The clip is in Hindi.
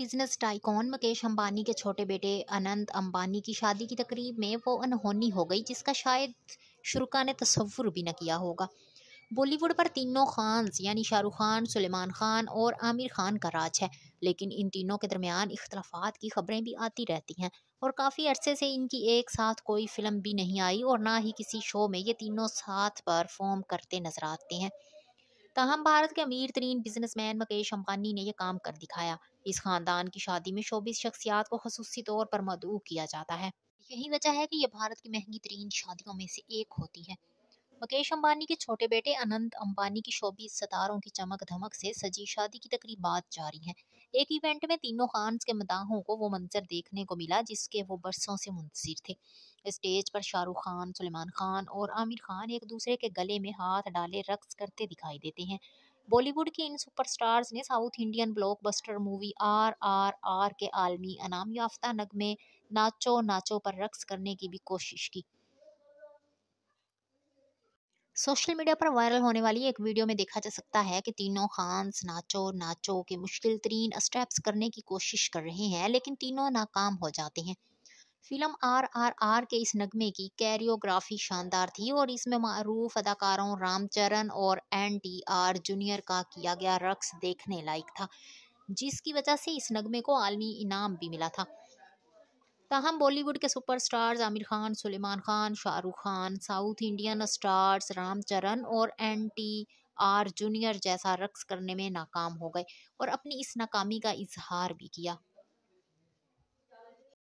बिजनेस टाइकॉन मुकेश अंबानी के छोटे बेटे अनंत अंबानी की शादी की तकरीब में वो अनहोनी हो गई जिसका शायद शुरुका ने तस्वुर भी न किया होगा बॉलीवुड पर तीनों खान्स यानी शाहरुख खान सुलेमान खान और आमिर खान का राज है लेकिन इन तीनों के दरमियान इख्तलाफात की खबरें भी आती रहती हैं और काफ़ी अरसे से इनकी एक साथ कोई फिल्म भी नहीं आई और ना ही किसी शो में ये तीनों साथ परफॉर्म करते नजर आते हैं तहम भारत के अमीर तरीन बिजनेसमैन मुकेश अम्बानी ने यह काम कर दिखाया इस खानदान की शादी में शोबिस शख्सियात को खसूसी तौर पर मदू किया जाता है यही वजह है कि यह भारत की महंगी तरीन शादियों में से एक होती है मुकेश अंबानी के छोटे बेटे अनंत अंबानी की शोबी सितारों की चमक धमक से सजी शादी की तकरीबात जारी हैं एक इवेंट में तीनों खान्स के मदाहों को वो मंजर देखने को मिला जिसके वो बरसों से मुंतजर थे स्टेज पर शाहरुख खान सलमान खान और आमिर खान एक दूसरे के गले में हाथ डाले रक्स करते दिखाई देते हैं बॉलीवुड के इन सुपरस्टार्स ने South Indian blockbuster movie R R R के आलमी अनाम याफ्ता नगमे नाचो नाचो पर रक्स करने की भी कोशिश की सोशल मीडिया पर वायरल होने वाली एक वीडियो में देखा जा सकता है कि तीनों खान्स नाचो नाचो के मुश्किल तरीन स्टेप्स करने की कोशिश कर रहे हैं लेकिन तीनों नाकाम हो जाते हैं फिल्म आर आर आर के इस नगमे की कैरियोग्राफी शानदार थी और इसमें मरूफ अदाकारों रामचरण और एन टी आर जूनियर का किया गया रक्स देखने लायक था जिसकी वजह से इस नगमे को आलमी इनाम भी मिला था ताहम बॉलीवुड के super superstars Aamir Khan Suleman Khan Shahrukh Khan South Indian stars Ramcharan और एन टी आर जूनियर जैसा रक्स करने में नाकाम हो गए और अपनी इस नाकामी का इजहार भी किया